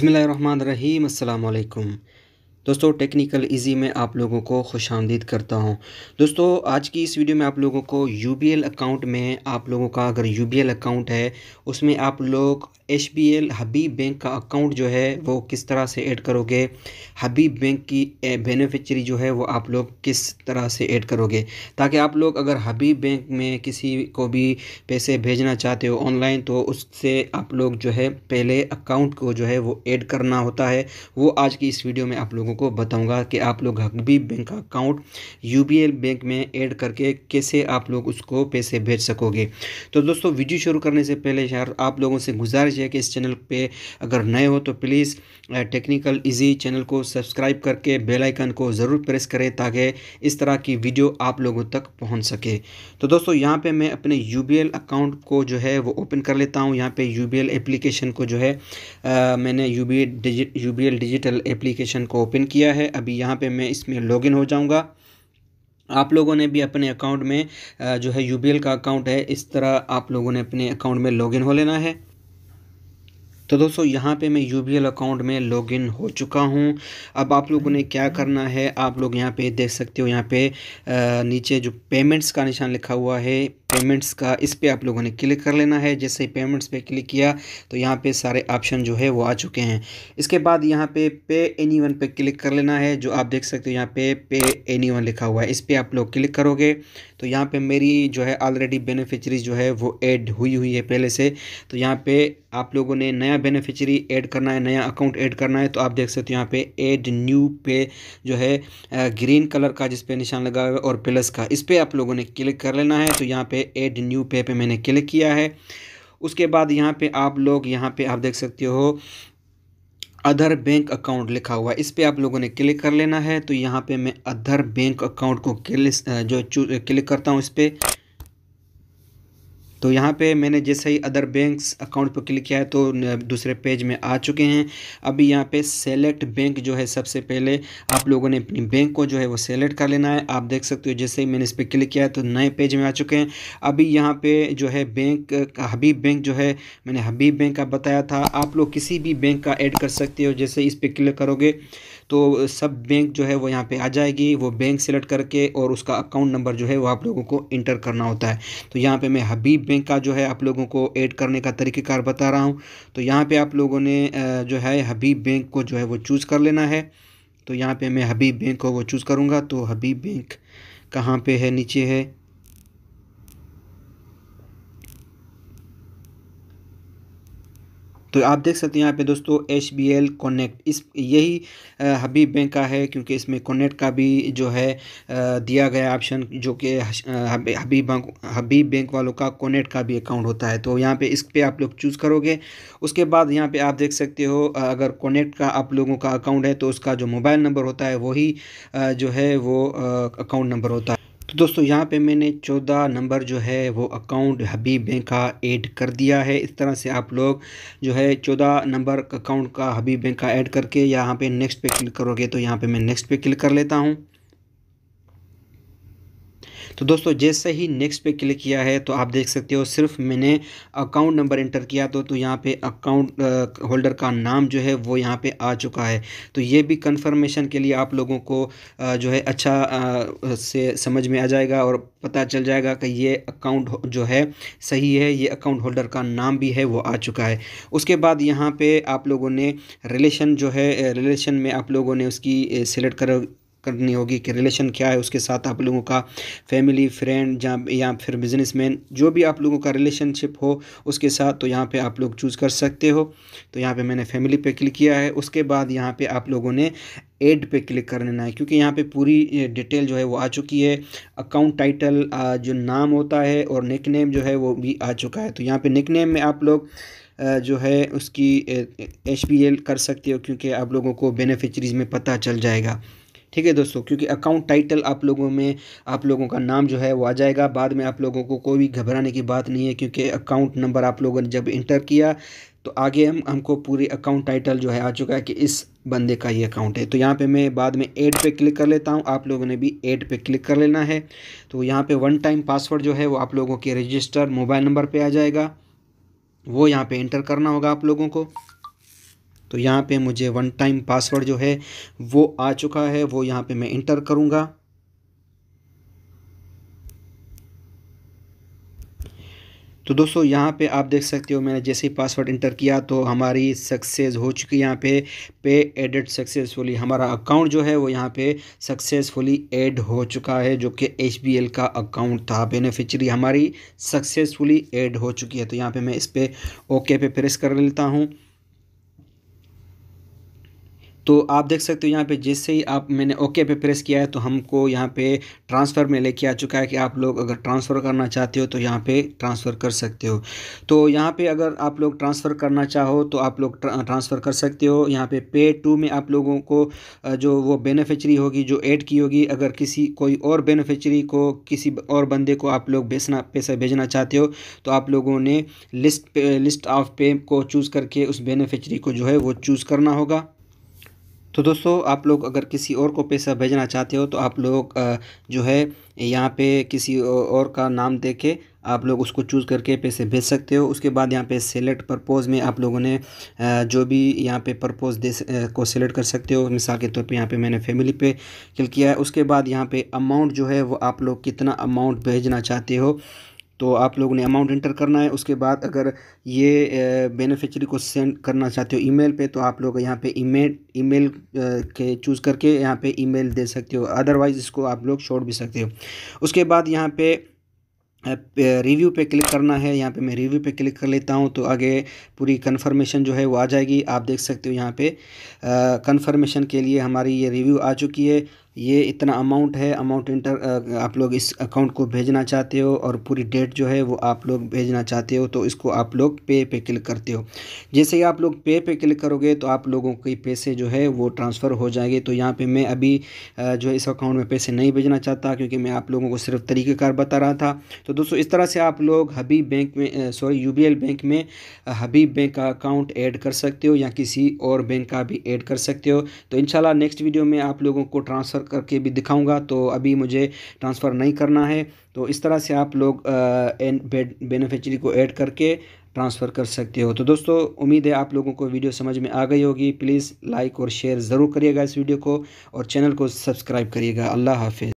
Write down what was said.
अस्सलाम अल्लाम दोस्तों टेक्निकल इजी में आप लोगों को खुश आमदीद करता हूं दोस्तों आज की इस वीडियो में आप लोगों को यू अकाउंट में आप लोगों का अगर यू अकाउंट है उसमें आप लोग H B L Habib bank का अकाउंट जो है वो किस तरह से ऐड करोगे हबीब बैंक की बेनिफिशरी जो है वो आप लोग किस तरह से ऐड करोगे ताकि आप लोग अगर हबीब बैंक में किसी को भी पैसे भेजना चाहते हो ऑनलाइन तो उससे आप लोग जो है पहले अकाउंट को जो है वो ऐड करना होता है वो आज की इस वीडियो में आप लोगों को बताऊँगा कि आप लोग हबीब बैंक का अकाउंट यू बैंक में ऐड करके कैसे आप लोग उसको पैसे भेज सकोगे तो दोस्तों वीडियो शुरू करने से पहले यार आप लोगों से गुजारिश रिक्वेस्ट है कि इस चैनल पे अगर नए हो तो प्लीज़ टेक्निकल इजी चैनल को सब्सक्राइब करके बेल आइकन को ज़रूर प्रेस करें ताकि इस तरह की वीडियो आप लोगों तक पहुंच सके तो दोस्तों यहाँ पे मैं अपने यू अकाउंट को जो है वो ओपन कर लेता हूँ यहाँ पे यू एप्लीकेशन को जो है आ, मैंने यू बी डिजिटल एप्लीकेशन को ओपन किया है अभी यहाँ पर मैं इसमें लॉग हो जाऊँगा आप लोगों ने भी अपने अकाउंट में जो है यू का अकाउंट है इस तरह आप लोगों ने अपने अकाउंट में लॉगिन हो लेना है तो दोस्तों यहाँ पे मैं यू अकाउंट में लॉगिन हो चुका हूँ अब आप लोगों ने क्या करना है आप लोग यहाँ पे देख सकते हो यहाँ पे नीचे जो पेमेंट्स का निशान लिखा हुआ है पेमेंट्स का इस पर आप लोगों ने क्लिक कर लेना है जैसे पेमेंट्स पे क्लिक किया तो यहाँ पे सारे ऑप्शन जो है वो आ चुके हैं इसके बाद यहाँ पे पे एनी वन पे क्लिक कर लेना है जो आप देख सकते हो यहाँ पे पे एनी वन लिखा हुआ है इस पर आप लोग क्लिक करोगे तो यहाँ पे मेरी जो है ऑलरेडी बेनिफिशरी जो है वो ऐड हुई हुई है पहले से तो यहाँ पे आप लोगों ने नया बेनिफिशरी ऐड करना है नया अकाउंट ऐड करना है तो आप देख सकते हो यहाँ पे ऐड न्यू पे जो है ग्रीन कलर का जिस पे निशान लगा हुआ है और प्लस का इस पर आप लोगों ने क्लिक कर लेना है तो यहाँ पे एड न्यू पे पे मैंने क्लिक किया है उसके बाद यहाँ पे आप लोग यहाँ पे आप देख सकते हो अदर बैंक अकाउंट लिखा हुआ है इस पर आप लोगों ने क्लिक कर लेना है तो यहाँ पे मैं अदर बैंक अकाउंट को क्लिक जो क्लिक करता हूँ इस पर तो यहाँ पे मैंने जैसे ही अदर बैंक्स अकाउंट पर क्लिक किया है तो दूसरे पेज में आ चुके हैं अभी यहाँ पे सेलेक्ट बैंक जो है सबसे पहले आप लोगों ने अपनी बैंक को जो है वो सेलेक्ट कर लेना है आप देख सकते हो जैसे ही मैंने इस पर क्लिक किया है तो नए पेज में आ चुके हैं अभी यहाँ पे जो है बैंक हबीब बैंक जो है मैंने हबीब बैंक का बताया था आप लोग किसी भी बैंक का ऐड कर सकते हो जैसे इस पर क्लिक करोगे तो सब बैंक जो है वो यहाँ पे आ जाएगी वो बैंक सेलेक्ट करके और उसका अकाउंट नंबर जो है वो आप लोगों को इंटर करना होता है तो यहाँ पे मैं हबीब बैंक का जो है आप लोगों को ऐड करने का तरीक़ेकार बता रहा हूँ तो यहाँ पे आप लोगों ने जो है हबीब बैंक को जो है वो चूज़ कर लेना है तो यहाँ पर मैं हबीब बैंक को वो चूज़ करूँगा तो हबीब बैंक कहाँ पर है नीचे है तो आप देख सकते हैं यहाँ पे दोस्तों एच बी एल कोनेक्ट इस यही हबीब बैंक का है क्योंकि इसमें कोनेट का भी जो है दिया गया ऑप्शन जो कि हबीब बैंक हबीब बैंक वालों का कोनेट का भी अकाउंट होता है तो यहाँ पे इस पर आप लोग चूज़ करोगे उसके बाद यहाँ पे आप देख सकते हो अगर कोनेट का आप लोगों का अकाउंट है तो उसका जो मोबाइल नंबर होता है वही जो है वो अकाउंट नंबर होता है तो दोस्तों यहाँ पे मैंने चौदह नंबर जो है वो अकाउंट हबीब बैंक का ऐड कर दिया है इस तरह से आप लोग जो है चौदह नंबर अकाउंट का हबीब बैंक का ऐड करके यहाँ पे नेक्स्ट पे क्लिक करोगे तो यहाँ पे मैं नेक्स्ट पे क्लिक कर लेता हूँ तो दोस्तों जैसे ही नेक्स्ट पे क्लिक किया है तो आप देख सकते हो सिर्फ मैंने अकाउंट नंबर एंटर किया तो तो यहाँ पे अकाउंट होल्डर का नाम जो है वो यहाँ पे आ चुका है तो ये भी कंफर्मेशन के लिए आप लोगों को जो है अच्छा से समझ में आ जाएगा और पता चल जाएगा कि ये अकाउंट जो है सही है ये अकाउंट होल्डर का नाम भी है वो आ चुका है उसके बाद यहाँ पे आप लोगों ने रिलेशन जो है रिलेशन में आप लोगों ने उसकी सेलेक्ट कर करनी होगी कि रिलेशन क्या है उसके साथ आप लोगों का फैमिली फ्रेंड या या फिर बिजनेसमैन जो भी आप लोगों का रिलेशनशिप हो उसके साथ तो यहाँ पे आप लोग चूज़ कर सकते हो तो यहाँ पे मैंने फैमिली पे क्लिक किया है उसके बाद यहाँ पे आप लोगों ने एड पे क्लिक कर लेना है क्योंकि यहाँ पे पूरी डिटेल जो है वो आ चुकी है अकाउंट टाइटल जो नाम होता है और निक नेम जो है वो भी आ चुका है तो यहाँ पर निक नेम में आप लोग जो है उसकी एच कर सकते हो क्योंकि आप लोगों को बेनिफिशरीज़ में पता चल जाएगा ठीक है दोस्तों क्योंकि अकाउंट टाइटल आप लोगों में आप लोगों का नाम जो है वो आ जाएगा बाद में आप लोगों को कोई भी घबराने की बात नहीं है क्योंकि अकाउंट नंबर आप लोगों ने जब इंटर किया तो आगे हम हमको पूरी अकाउंट टाइटल जो है आ चुका है कि इस बंदे का ये अकाउंट है तो यहाँ पे मैं बाद में एड पे क्लिक कर लेता हूँ आप लोगों ने भी एड पे क्लिक कर लेना है तो यहाँ पे वन टाइम पासवर्ड जो है वो आप लोगों के रजिस्टर मोबाइल नंबर पे आ जाएगा वो यहाँ पे इंटर करना होगा आप लोगों को तो यहाँ पे मुझे वन टाइम पासवर्ड जो है वो आ चुका है वो यहाँ पे मैं इंटर करूँगा तो दोस्तों यहाँ पे आप देख सकते हो मैंने जैसे ही पासवर्ड इंटर किया तो हमारी सक्सेस हो चुकी है यहाँ पे पे एडिट सक्सेसफुली हमारा अकाउंट जो है वो यहाँ पे सक्सेसफुली ऐड हो चुका है जो कि एच का अकाउंट था बेनिफिशरी हमारी सक्सेसफुली ऐड हो चुकी है तो यहाँ पे मैं इस पर ओके पे प्रेस कर लेता हूँ तो आप देख सकते हो यहाँ पे जैसे ही आप मैंने ओके पे प्रेस किया है तो हमको यहाँ पे ट्रांसफ़र में लेके आ चुका है कि आप लोग अगर ट्रांसफ़र करना चाहते हो तो यहाँ पे ट्रांसफ़र कर सकते हो तो यहाँ पे अगर आप लोग ट्रांसफ़र करना चाहो तो आप लोग ट्रांसफ़र कर सकते हो यहाँ पे पे टू में आप लोगों को जो वो बेनिफिचरी होगी जो ऐड की होगी अगर किसी कोई और बेनिफिचरी को किसी और बंदे को आप लोग बेचना पैसा भेजना चाहते हो तो आप लोगों ने लिस्ट लिस्ट ऑफ पे को चूज़ करके उस बेनिफिचरी को जो है वो चूज़ करना होगा तो दोस्तों आप लोग अगर किसी और को पैसा भेजना चाहते हो तो आप लोग जो है यहाँ पे किसी और का नाम दे के आप लोग उसको चूज़ करके पैसे भेज सकते हो उसके बाद यहाँ पे सेलेक्ट परपोज में आप लोगों ने जो भी यहाँ पे परपोज़ दे को सेलेक्ट कर सकते हो मिसाल के तौर पे यहाँ पे मैंने फैमिली पे क्लिक किया है उसके बाद यहाँ पे अमाउंट जो है वो आप लोग कितना अमाउंट भेजना चाहते हो तो आप लोगों ने अमाउंट इंटर करना है उसके बाद अगर ये बेनिफिशरी को सेंड करना चाहते हो ईमेल पे तो आप लोग यहाँ पे ईमेल ईमेल के चूज़ करके यहाँ पे ईमेल दे सकते हो अदरवाइज़ इसको आप लोग छोड़ भी सकते हो उसके बाद यहाँ पे रिव्यू पे क्लिक करना है यहाँ पे मैं रिव्यू पे क्लिक कर लेता हूँ तो आगे पूरी कन्फर्मेशन जो है वो आ जाएगी आप देख सकते हो यहाँ पे कन्फर्मेशन के लिए हमारी ये रिव्यू आ चुकी है ये इतना अमाउंट है अमाउंट इंटर आप लोग इस अकाउंट को भेजना चाहते हो और पूरी डेट जो है वो आप लोग भेजना चाहते हो तो इसको आप लोग पे पे क्लिक करते हो जैसे ही आप लोग पे पे क्लिक करोगे तो आप लोगों के पैसे जो है वो ट्रांसफ़र हो जाएंगे तो यहाँ पे मैं अभी जो है इस अकाउंट में पैसे नहीं भेजना चाहता क्योंकि मैं आप लोगों को सिर्फ तरीक़ेकार बता रहा था तो दोस्तों इस तरह से आप लोग हबी बैंक में सॉरी यू बैंक में हबी बैंक का अकाउंट ऐड कर सकते हो या किसी और बैंक का भी ऐड कर सकते हो तो इन नेक्स्ट वीडियो में आप लोगों को ट्रांसफ़र करके भी दिखाऊंगा तो अभी मुझे ट्रांसफ़र नहीं करना है तो इस तरह से आप लोग बेनिफिशरी को ऐड करके ट्रांसफ़र कर सकते हो तो दोस्तों उम्मीद है आप लोगों को वीडियो समझ में आ गई होगी प्लीज़ लाइक और शेयर ज़रूर करिएगा इस वीडियो को और चैनल को सब्सक्राइब करिएगा अल्लाह हाफिज़